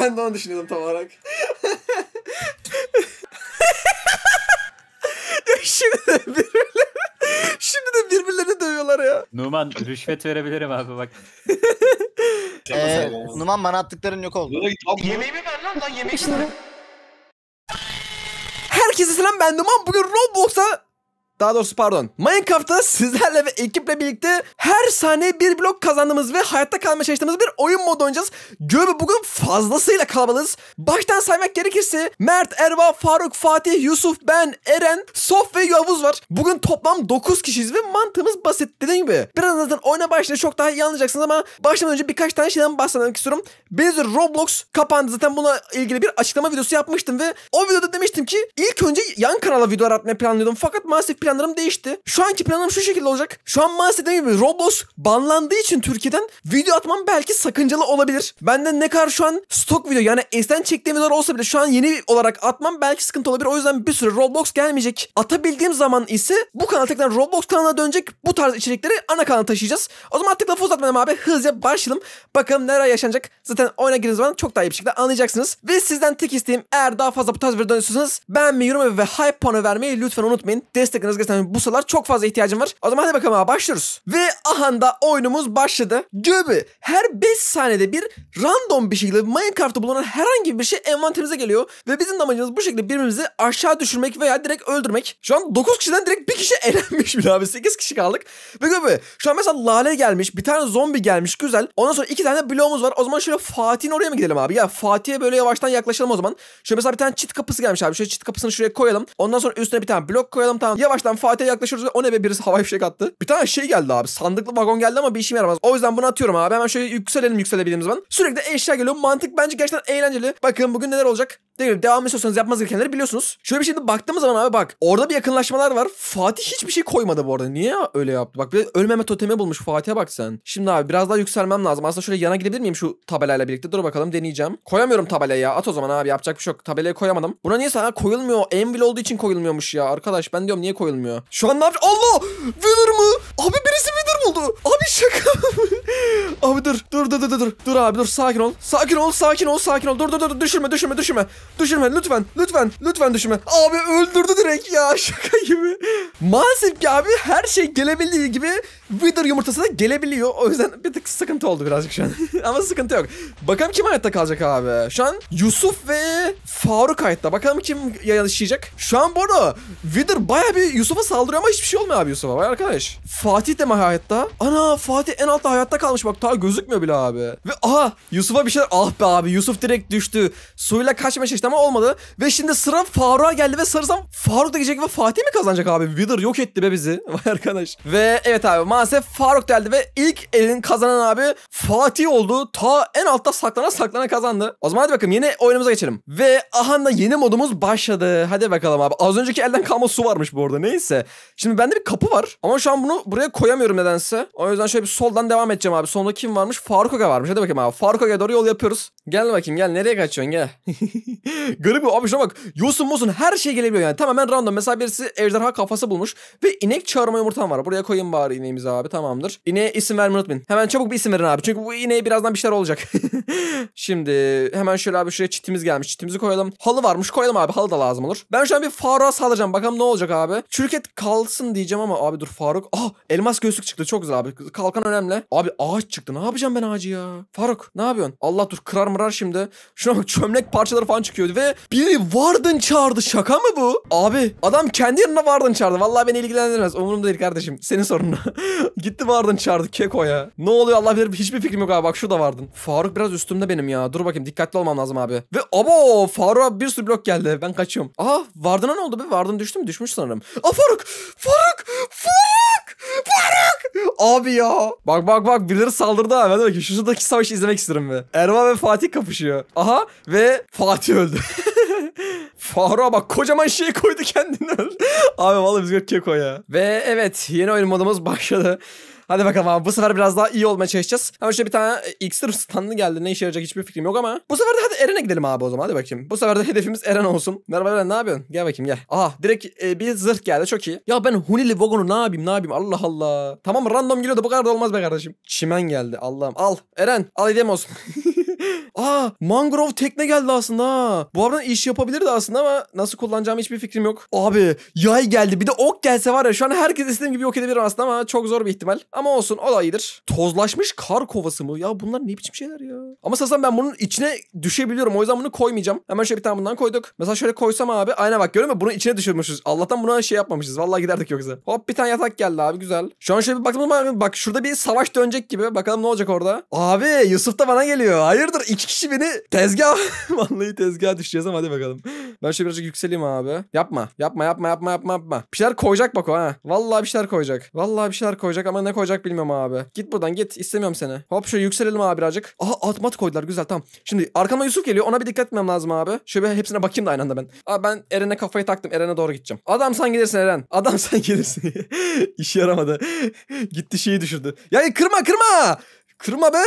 ben de onu düşünüyordum tam olarak. ya şimdi de birbirleri, şimdi de birbirlerini dövüyorlar ya. Numan rüşvet verebilirim abi bak. ee, Numan bana attıkların yok oldu. Yemeğimi ver lan lan yemek Herkese selam ben Numan. Bugün Roblox'a daha doğrusu pardon. Minecraft'ta sizlerle ve ekiple birlikte her saniye bir blok kazandığımız ve hayatta kalmaya çalıştığımız bir oyun modu oynayacağız. Göbe bugün fazlasıyla kalabalığız. Baştan saymak gerekirse Mert, Erva, Faruk, Fatih, Yusuf, ben, Eren, Sof ve Yavuz var. Bugün toplam 9 kişiyiz ve mantığımız basit dediğim gibi. Birazdan oyuna başlayınca çok daha iyi anlayacaksınız ama başlamadan önce birkaç tane şeyden bahsetmek istiyorum. Birincisi Roblox kapandı. Zaten buna ilgili bir açıklama videosu yapmıştım ve o videoda demiştim ki ilk önce yan kanala videolar atmayı planlıyordum. Fakat maalesef planlarım değişti. Şu anki planım şu şekilde olacak. Şu an bahsettiğim gibi Roblox banlandığı için Türkiye'den video atmam belki sakıncalı olabilir. Benden ne kadar şu an stok video yani eskiden çektiğim videolar olsa bile şu an yeni olarak atmam belki sıkıntı olabilir. O yüzden bir süre Roblox gelmeyecek. Atabildiğim zaman ise bu kanal tekrar Roblox kanalına dönecek. Bu tarz içerikleri ana kanala taşıyacağız. O zaman artık lafı uzatmadım abi. Hızlıca başlayalım. Bakalım neler yaşanacak. Zaten oyuna girdiğiniz zaman çok daha iyi bir şekilde anlayacaksınız. Ve sizden tek isteğim eğer daha fazla bu tarz video istiyorsanız beğenmeyi, yorum ve hype puanı vermeyi lütfen unutmayın. Destekiniz vazgeçtim. Bu sıralar çok fazla ihtiyacım var. O zaman hadi bakalım abi başlıyoruz. Ve ahanda oyunumuz başladı. Göbü her 5 saniyede bir random bir şekilde Minecraft'ta bulunan herhangi bir şey envanterimize geliyor. Ve bizim amacımız bu şekilde birbirimizi aşağı düşürmek veya direkt öldürmek. Şu an 9 kişiden direkt bir kişi elenmiş bile abi. 8 kişi kaldık. Ve göbü şu an mesela lale gelmiş. Bir tane zombi gelmiş. Güzel. Ondan sonra iki tane bloğumuz var. O zaman şöyle Fatih'in oraya mı gidelim abi? Ya Fatih'e böyle yavaştan yaklaşalım o zaman. Şöyle mesela bir tane çit kapısı gelmiş abi. Şöyle çit kapısını şuraya koyalım. Ondan sonra üstüne bir tane blok koyalım. Tamam. Yavaştan hafiften Fatih'e yaklaşıyoruz ve o ne be birisi havai fişek attı. Bir tane şey geldi abi. Sandıklı vagon geldi ama bir işime yaramaz. O yüzden bunu atıyorum abi. Hemen şöyle yükselelim yükselebildiğimiz zaman. Sürekli eşya geliyor. Mantık bence gerçekten eğlenceli. Bakın bugün neler olacak. Değil mi? Devam istiyorsanız yapmanız gerekenleri biliyorsunuz. Şöyle bir şeyde baktığımız zaman abi bak. Orada bir yakınlaşmalar var. Fatih hiçbir şey koymadı bu arada. Niye öyle yaptı? Bak bir ölmeme totemi bulmuş Fatih'e bak sen. Şimdi abi biraz daha yükselmem lazım. Aslında şöyle yana gidebilir miyim şu tabelayla birlikte? Dur bakalım deneyeceğim. Koyamıyorum tabelayı ya. At o zaman abi yapacak bir şey yok. Tabelayı koyamadım. Buna niye sana koyulmuyor? Envil olduğu için koyulmuyormuş ya. Arkadaş ben diyorum niye koyulmuyor? olmuyor. Şu an ne yapacağım? Allah! Wither mı? Abi birisi Wither oldu? Abi şaka Abi dur. Dur dur dur dur. Dur abi dur sakin ol. Sakin ol sakin ol sakin ol. Dur dur dur düşürme düşürme düşürme. Düşürme lütfen lütfen lütfen düşürme. Abi öldürdü direkt ya şaka gibi. Maalesef ki abi her şey gelebildiği gibi Wither yumurtası da gelebiliyor. O yüzden bir tık sıkıntı oldu birazcık şu an. Ama sıkıntı yok. Bakalım kim hayatta kalacak abi. Şu an Yusuf ve Faruk hayatta. Bakalım kim yaşayacak. Şu an bu arada Wither baya bir Yusuf'a saldırıyor ama hiçbir şey olmuyor abi Yusuf'a. Vay arkadaş. Fatih de mi hayatta? burada? Ana Fatih en altta hayatta kalmış bak. Ta gözükmüyor bile abi. Ve aha Yusuf'a bir şeyler. Ah be abi Yusuf direkt düştü. Suyla kaçma çeşit ama olmadı. Ve şimdi sıra Faruk'a geldi ve sarısam Faruk da gelecek ve Fatih mi kazanacak abi? Wither yok etti be bizi. Vay arkadaş. Ve evet abi maalesef Faruk geldi ve ilk elin kazanan abi Fatih oldu. Ta en altta saklana saklana kazandı. O zaman hadi bakalım yeni oyunumuza geçelim. Ve aha da yeni modumuz başladı. Hadi bakalım abi. Az önceki elden kalma su varmış bu arada. Neyse. Şimdi bende bir kapı var. Ama şu an bunu buraya koyamıyorum nedense burası. O yüzden şöyle bir soldan devam edeceğim abi. Sonunda kim varmış? Faruk Aga varmış. Hadi bakayım abi. Faruk Aga'ya doğru yol yapıyoruz. Gel bakayım gel. Nereye kaçıyorsun gel. Garip bir abi şuna bak. Yosun musun her şey gelebiliyor yani. Tamamen random. Mesela birisi ejderha kafası bulmuş. Ve inek çağırma yumurtam var. Buraya koyayım bari ineğimizi abi. Tamamdır. İneğe isim vermeyi unutmayın. Hemen çabuk bir isim verin abi. Çünkü bu ineğe birazdan bir şeyler olacak. Şimdi hemen şöyle abi şuraya çitimiz gelmiş. Çitimizi koyalım. Halı varmış. Koyalım abi. Halı da lazım olur. Ben şu an bir Faruk'a saldıracağım. Bakalım ne olacak abi. Çürket kalsın diyeceğim ama abi dur Faruk. Ah elmas gözlük çıktı. Çok çok güzel abi. Kalkan önemli. Abi ağaç çıktı. Ne yapacağım ben ağacı ya? Faruk ne yapıyorsun? Allah dur kırar mırar şimdi. Şuna bak çömlek parçaları falan çıkıyordu Ve biri vardın çağırdı. Şaka mı bu? Abi adam kendi yanına vardın çağırdı. Vallahi beni ilgilendirmez. Umurum değil kardeşim. Senin sorunun. Gitti vardın çağırdı keko ya. Ne oluyor Allah bilir hiçbir fikrim yok abi. Bak şurada vardın. Faruk biraz üstümde benim ya. Dur bakayım dikkatli olmam lazım abi. Ve abo Faruk'a bir sürü blok geldi. Ben kaçıyorum. Aha vardına ne oldu be? Vardın düştü mü? Düşmüş sanırım. Aa Faruk! Faruk! Faruk! Abi ya. Bak bak bak birileri saldırdı ha. Ben demek ki şu şuradaki savaşı izlemek isterim be. Erva ve Fatih kapışıyor. Aha ve Fatih öldü. Fahra bak kocaman şey koydu kendini Abi vallahi biz koy ya. Ve evet yeni oyun modumuz başladı. Hadi bakalım abi bu sefer biraz daha iyi olmaya çalışacağız. Ama şöyle bir tane X tur standı geldi. Ne işe yarayacak hiçbir fikrim yok ama. Bu sefer de hadi Eren'e gidelim abi o zaman. Hadi bakayım. Bu sefer de hedefimiz Eren olsun. Merhaba Eren ne yapıyorsun? Gel bakayım gel. Aha direkt e, bir zırh geldi. Çok iyi. Ya ben Hunili Vagon'u ne yapayım ne yapayım? Allah Allah. Tamam random geliyor da bu kadar da olmaz be kardeşim. Çimen geldi Allah'ım. Al Eren al hediyem olsun. Aa mangrove tekne geldi aslında ha. Bu arada iş yapabilirdi aslında ama nasıl kullanacağım hiçbir fikrim yok. Abi yay geldi bir de ok gelse var ya şu an herkes istediğim gibi yok edebilir aslında ama çok zor bir ihtimal. Ama olsun o da iyidir. Tozlaşmış kar kovası mı? Ya bunlar ne biçim şeyler ya? Ama sasam ben bunun içine düşebiliyorum. O yüzden bunu koymayacağım. Hemen şöyle bir tane bundan koyduk. Mesela şöyle koysam abi. Aynen bak görüyor musun? Bunun içine düşürmüşüz. Allah'tan buna şey yapmamışız. Vallahi giderdik yoksa. Hop bir tane yatak geldi abi güzel. Şu an şöyle bir baktım ama bak şurada bir savaş dönecek gibi. Bakalım ne olacak orada. Abi Yusuf da bana geliyor. Hayır hayırdır iki kişi beni tezgah. Vallahi tezgah düşeceğiz ama hadi bakalım. Ben şöyle birazcık yükseleyim abi. Yapma. Yapma yapma yapma yapma yapma. Bir şeyler koyacak bak o ha. Vallahi bir şeyler koyacak. Vallahi bir şeyler koyacak ama ne koyacak bilmiyorum abi. Git buradan git. istemiyorum seni. Hop şöyle yükselelim abi birazcık. Aha atmat koydular güzel tamam. Şimdi arkama Yusuf geliyor. Ona bir dikkat etmem lazım abi. Şöyle hepsine bakayım da aynı anda ben. Abi ben Eren'e kafayı taktım. Eren'e doğru gideceğim. Adam sen gelirsin Eren. Adam sen gelirsin. İş yaramadı. Gitti şeyi düşürdü. Ya kırma kırma. Kırma be.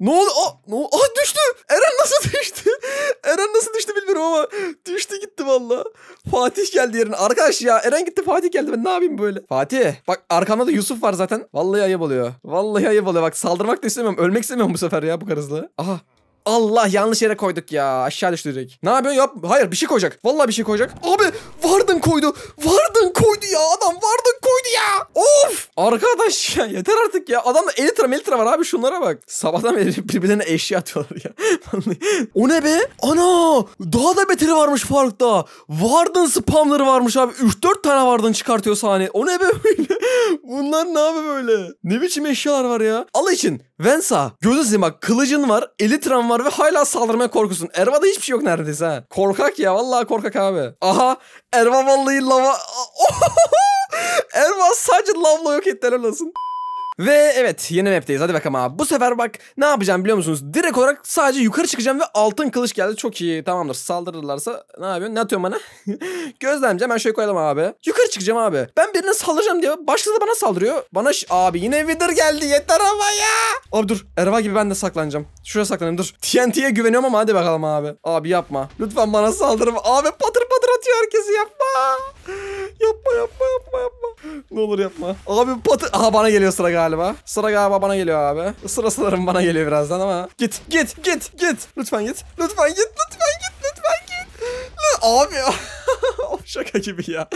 Ne oldu? Aa, ne oldu? Aa düştü. Eren nasıl düştü? Eren nasıl düştü bilmiyorum ama düştü gitti valla. Fatih geldi yerine. Arkadaş ya Eren gitti Fatih geldi. Ben ne yapayım böyle? Fatih. Bak arkamda da Yusuf var zaten. Vallahi ayıp oluyor. Vallahi ayıp oluyor. Bak saldırmak da istemiyorum. Ölmek istemiyorum bu sefer ya bu karızla. Aha Allah yanlış yere koyduk ya. Aşağı düştü direkt. Ne yapıyor? Yap. Hayır bir şey koyacak. Vallahi bir şey koyacak. Abi Vardın koydu. Vardın koydu ya adam. Vardın koydu ya. Of. Arkadaş ya yeter artık ya. Adamda elitra melitra var abi şunlara bak. Sabahtan beri birbirlerine eşya atıyorlar ya. o ne be? Ana. Daha da beteri varmış farkta. Vardın spamları varmış abi. 3-4 tane vardın çıkartıyor sahne. O ne be böyle? Bunlar ne abi böyle? Ne biçim eşyalar var ya? Al için. Vensa gözü sizin bak kılıcın var, elitran var ve hala saldırmaya korkusun. Erva'da hiçbir şey yok neredeyse ha. Korkak ya vallahi korkak abi. Aha Erva vallahi lava... Erva sadece lavla yok etti helal olsun. Ve evet yeni map'teyiz hadi bakalım abi. Bu sefer bak ne yapacağım biliyor musunuz? Direkt olarak sadece yukarı çıkacağım ve altın kılıç geldi. Çok iyi tamamdır saldırırlarsa ne yapıyorsun? Ne atıyorsun bana? Gözlemci ben şöyle koyalım abi. Yukarı çıkacağım abi. Ben birine saldıracağım diye başkası da bana saldırıyor. Bana abi yine Wither geldi yeter ama ya. Abi dur Erva gibi ben de saklanacağım. Şuraya saklanayım dur. TNT'ye güveniyorum ama hadi bakalım abi. Abi yapma. Lütfen bana saldırma. Abi patır patır atıyor herkesi yapma. Yapma yapma yapma yapma. Ne olur yapma. Abi patır. Aha bana geliyor sıra galiba galiba. Sıra galiba bana geliyor abi. Sıra sıralarım bana geliyor birazdan ama. Git git git git. Lütfen git. Lütfen git. Lütfen git. Lütfen git. Abi o şaka gibi ya.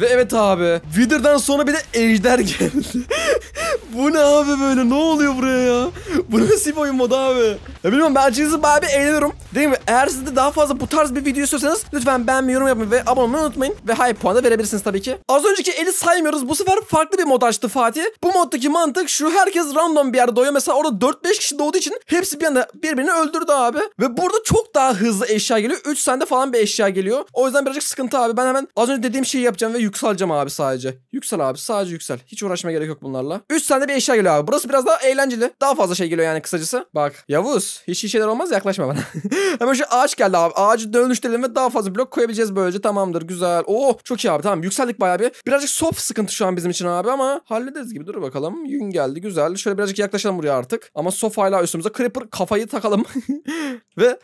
Ve evet abi. Wither'dan sonra bir de Ejder geldi. Bu ne abi böyle? Ne oluyor buraya ya? Bu nasıl bir oyun modu abi? Ya bilmiyorum ben açıkçası bayağı bir eğleniyorum. Dediğim gibi eğer siz de daha fazla bu tarz bir video istiyorsanız lütfen beğenmeyi, yorum yapmayı ve abone olmayı unutmayın. Ve high puan da verebilirsiniz tabii ki. Az önceki eli saymıyoruz. Bu sefer farklı bir mod açtı Fatih. Bu moddaki mantık şu herkes random bir yerde doyuyor Mesela orada 4-5 kişi doğduğu için hepsi bir anda birbirini öldürdü abi. Ve burada çok daha hızlı eşya geliyor. 3 sende falan bir eşya geliyor. O yüzden birazcık sıkıntı abi. Ben hemen az önce dediğim şeyi yapacağım ve yükseleceğim abi sadece. Yüksel abi sadece yüksel. Hiç uğraşma gerek yok bunlarla. 3 sende bir eşya geliyor abi. Burası biraz daha eğlenceli. Daha fazla şey geliyor yani kısacası. Bak Yavuz hiç iyi şeyler olmaz yaklaşma bana. Hemen şu ağaç geldi abi. Ağacı dönüştürelim ve daha fazla blok koyabileceğiz böylece. Tamamdır güzel. Oo oh, çok iyi abi tamam yükseldik bayağı bir. Birazcık soft sıkıntı şu an bizim için abi ama hallederiz gibi. Dur bakalım. Yün geldi güzel. Şöyle birazcık yaklaşalım buraya artık. Ama sof hala üstümüze. Creeper kafayı takalım. ve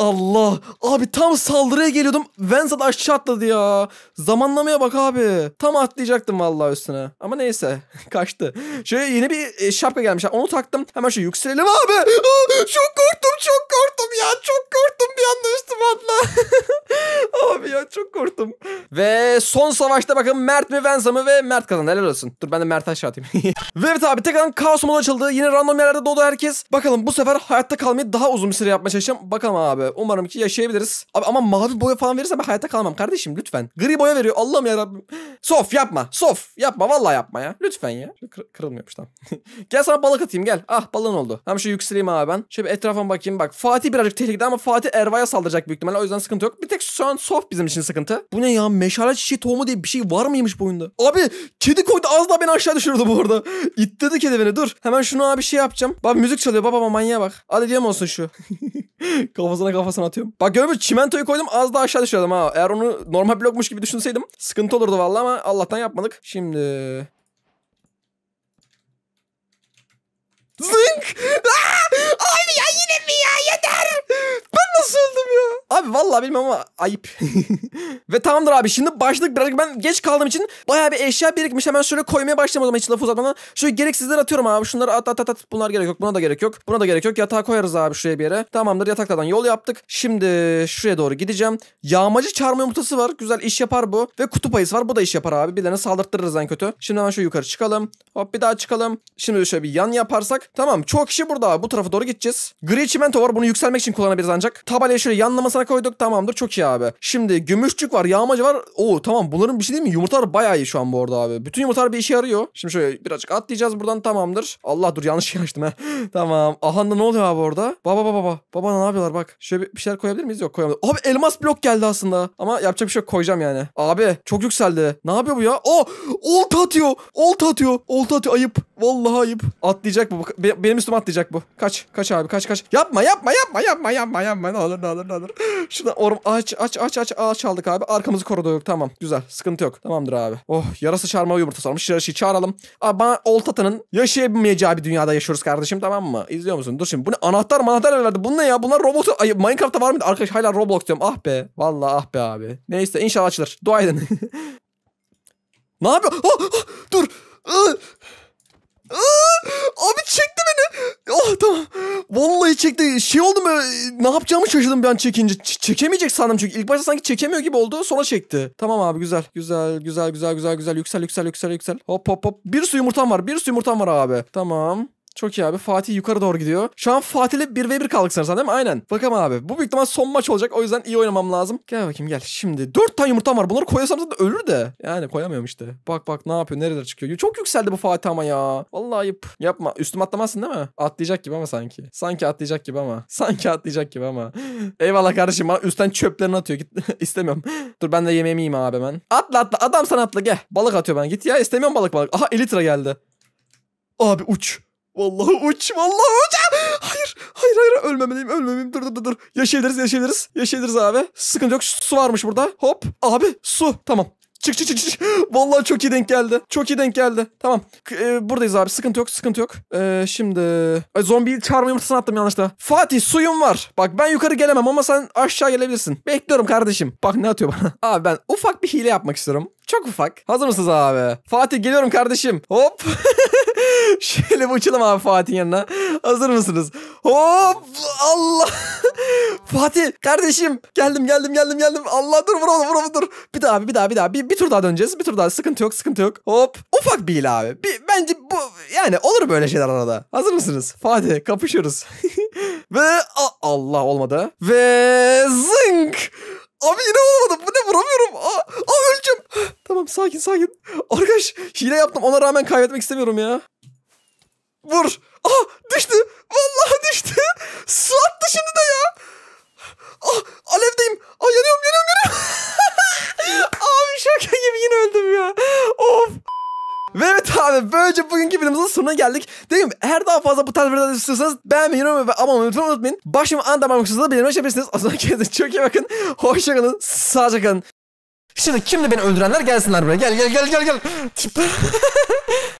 Allah. Abi tam saldırıya geliyordum. Vensat aşağı atladı ya. Zamanlamaya bak abi. Tam atlayacaktım vallahi üstüne. Ama neyse. Kaçtı. Şöyle yeni bir e, şapka gelmiş. Onu taktım. Hemen şu yükselelim abi. Aa, çok korktum çok korktum ya. Çok korktum bir anda üstüme atla. Çok korktum. Ve son savaşta bakın Mert mi Venza mı ve Mert kazandı. Helal olsun. Dur ben de Mert'e aşağı atayım. ve evet abi tekrardan kaos modu açıldı. Yine random yerlerde doğdu herkes. Bakalım bu sefer hayatta kalmayı daha uzun bir süre yapmaya çalışacağım. Bakalım abi. Umarım ki yaşayabiliriz. Abi ama mavi boya falan verirse ben hayatta kalmam kardeşim lütfen. Gri boya veriyor. Allah'ım yarabbim. Sof yapma. Sof yapma. Vallahi yapma ya. Lütfen ya. Şöyle kır kırılmıyormuş tamam. gel sana balık atayım gel. Ah balığın oldu. Tamam şu yükseleyim abi ben. Şöyle bir etrafıma bakayım bak. Fatih birazcık tehlikede ama Fatih Erva'ya saldıracak büyük ihtimalle. O yüzden sıkıntı yok. Bir tek şu an Sof bizim için için sıkıntı. Bu ne ya meşale çiçeği tohumu diye bir şey var mıymış bu oyunda? Abi kedi koydu az daha beni aşağı düşürdü bu arada. İtti kedi beni dur. Hemen şunu abi şey yapacağım. Bak müzik çalıyor baba baba manyağa bak. Hadi diyem olsun şu. kafasına kafasına atıyorum. Bak görmüyor musun? Çimentoyu koydum az daha aşağı düşürdüm ha. Eğer onu normal blokmuş gibi düşünseydim sıkıntı olurdu vallahi ama Allah'tan yapmadık. Şimdi zink Aa! Ah! Abi vallahi bilmem ama ayıp. Ve tamamdır abi şimdi başlık birazcık ben geç kaldığım için bayağı bir eşya birikmiş. Hemen şöyle koymaya başlamadım o zaman hiç lafı uzatmadan. Şöyle gereksizler atıyorum abi. Şunları at at at at. Bunlar gerek yok. Buna da gerek yok. Buna da gerek yok. Yatağa koyarız abi şuraya bir yere. Tamamdır yataklardan yol yaptık. Şimdi şuraya doğru gideceğim. Yağmacı çarmıh yumurtası var. Güzel iş yapar bu. Ve kutup ayısı var. Bu da iş yapar abi. Birilerine saldırttırırız en kötü. Şimdi hemen şöyle yukarı çıkalım. Hop bir daha çıkalım. Şimdi şöyle bir yan yaparsak. Tamam çok kişi burada abi. Bu tarafa doğru gideceğiz. Gri çimento var. Bunu yükselmek için kullanabiliriz ancak. Tabelayı şöyle yanlamasına koyduk tamamdır çok iyi abi. Şimdi gümüşçük var yağmacı var. Oo tamam bunların bir şey değil mi? Yumurtalar bayağı iyi şu an bu arada abi. Bütün yumurtalar bir işe yarıyor. Şimdi şöyle birazcık atlayacağız buradan tamamdır. Allah dur yanlış yer ha. tamam. Ahanda ne oluyor abi orada? Baba baba baba. Baba ne yapıyorlar bak. Şöyle bir şeyler koyabilir miyiz? Yok koyamadım. Abi elmas blok geldi aslında. Ama yapacak bir şey yok koyacağım yani. Abi çok yükseldi. Ne yapıyor bu ya? O olta atıyor. Olta atıyor. Olta atıyor ayıp. Vallahi ayıp. Atlayacak bu. Benim üstüme atlayacak bu. Kaç. Kaç abi kaç kaç. Yapma yapma yapma yapma yapma yapma. Ne olur ne olur ne olur. Şuna orm aç aç aç aç aç aldık abi. Arkamızı korudu. Tamam güzel. Sıkıntı yok. Tamamdır abi. Oh yarası çarmıha yumurta sormuş Yarasıyı çağıralım. Abi bana oltatanın yaşayabilmeyeceği bir dünyada yaşıyoruz kardeşim tamam mı? İzliyor musun? Dur şimdi. Bu ne anahtar manahtar verdi. Bu ne ya? Bunlar Roblox. Ay, Minecraft'ta var mıydı? Arkadaş hala Roblox diyorum. Ah be. Vallahi ah be abi. Neyse inşallah açılır. Dua edin. ne yapıyor? Ah, ah, dur. Ah abi çekti beni. Oh tamam. Vallahi çekti. Şey oldu mu? ne yapacağımı şaşırdım ben çekince. Ç- çekemeyecek sandım çünkü. ilk başta sanki çekemiyor gibi oldu. Sonra çekti. Tamam abi güzel. Güzel güzel güzel güzel güzel. Yüksel yüksel yüksel yüksel. Hop hop hop. Bir su yumurtam var. Bir su yumurtam var abi. Tamam. Çok iyi abi. Fatih yukarı doğru gidiyor. Şu an Fatih'le 1 ve 1 kaldık sanırsan değil mi? Aynen. Bakalım abi. Bu büyük ihtimal son maç olacak. O yüzden iyi oynamam lazım. Gel bakayım gel. Şimdi 4 tane yumurtam var. Bunları koyasam zaten ölür de. Yani koyamıyorum işte. Bak bak ne yapıyor? Nerelere çıkıyor? Çok yükseldi bu Fatih ama ya. Vallahi ayıp. Yapma. Üstüme atlamazsın değil mi? Atlayacak gibi ama sanki. Sanki atlayacak gibi ama. Sanki atlayacak gibi ama. Eyvallah kardeşim. Bana üstten çöplerini atıyor. Git. istemiyorum. Dur ben de yemeğimi yiyeyim abi ben. Atla atla. Adam sana atla gel. Balık atıyor ben, Git ya. istemiyorum balık balık. Aha elitra geldi. Abi uç. Vallahi uç, vallahi uç. Ah! Hayır, hayır, hayır. Ölmemeliyim, ölmemeliyim. Dur, dur, dur, dur. Yaşayabiliriz, yaşayabiliriz. Yaşayabiliriz abi. Sıkıntı yok. Su varmış burada. Hop. Abi, su. Tamam. Çık çık çık çık. Vallahi çok iyi denk geldi. Çok iyi denk geldi. Tamam. Ee, buradayız abi. Sıkıntı yok. Sıkıntı yok. Ee, şimdi. Ay, zombiyi çağırma yumurtasını attım yanlışta. Fatih suyum var. Bak ben yukarı gelemem ama sen aşağı gelebilirsin. Bekliyorum kardeşim. Bak ne atıyor bana. Abi ben ufak bir hile yapmak istiyorum. Çok ufak. Hazır mısınız abi? Fatih geliyorum kardeşim. Hop. Şöyle bir uçalım abi Fatih'in yanına. Hazır mısınız? Hop. Allah. Fatih kardeşim. Geldim geldim geldim geldim. Allah dur vurma vurma dur. Bir daha abi bir daha bir daha. Bir, bir tur daha döneceğiz. Bir tur daha sıkıntı yok sıkıntı yok. Hop. Ufak bir hile abi. Bir, bence bu yani olur böyle şeyler arada. Hazır mısınız? Fatih kapışıyoruz. Ve a, Allah olmadı. Ve zınk. Abi yine olmadı. Bu ne vuramıyorum. Aa, aa öleceğim. tamam sakin sakin. Arkadaş hile yaptım. Ona rağmen kaybetmek istemiyorum ya. Vur. Ah düştü. Vallahi düştü. böylece bugünkü videomuzun sonuna geldik. Dediğim her daha fazla bu tarz videolar istiyorsanız beğenmeyi, unutmayın, ve abone olmayı unutmayın. Başımı an damar da bildirme yapabilirsiniz. O zaman kendinize çok iyi bakın. Hoşçakalın. Sağlıcakla kalın. Şimdi kimdi beni öldürenler gelsinler buraya. Gel gel gel gel gel.